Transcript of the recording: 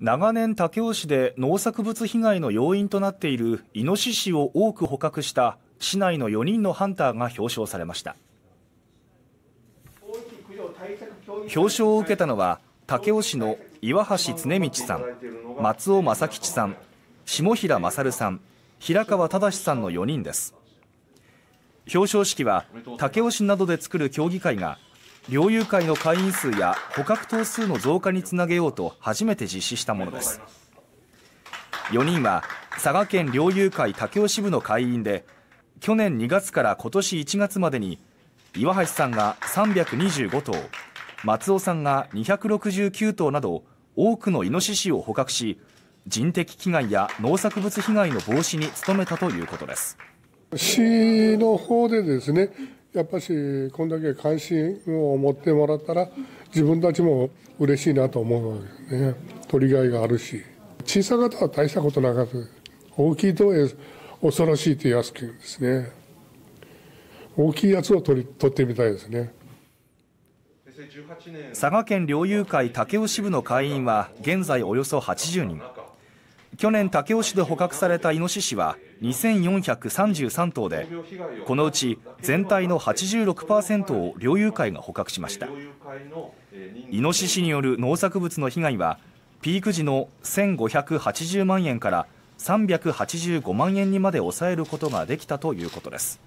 長年武雄市で農作物被害の要因となっているイノシシを多く捕獲した市内の4人のハンターが表彰されました表彰を受けたのは武雄市の岩橋常道さん松尾正吉さん下平勝さん平川忠さんの4人です表彰式は武雄市などで作る協議会が猟友会の会員数や捕獲頭数の増加につなげようと初めて実施したものです4人は佐賀県猟友会武雄支部の会員で去年2月から今年1月までに岩橋さんが325頭松尾さんが269頭など多くのイノシシを捕獲し人的被害や農作物被害の防止に努めたということです市の方でですねやっぱしこんだけ関心を持ってもらったら自分たちも嬉しいなと思うわけね取りがいがあるし小さかったら大したことなかった大きいと恐ろしいと言わすけですね大きいやつを取り取ってみたいですね佐賀県猟友会武雄支部の会員は現在およそ80人去年武雄市で捕獲されたイノシシは2433頭でこのうち全体の86%を猟友会が捕獲しましたイノシシによる農作物の被害はピーク時の1580万円から385万円にまで抑えることができたということです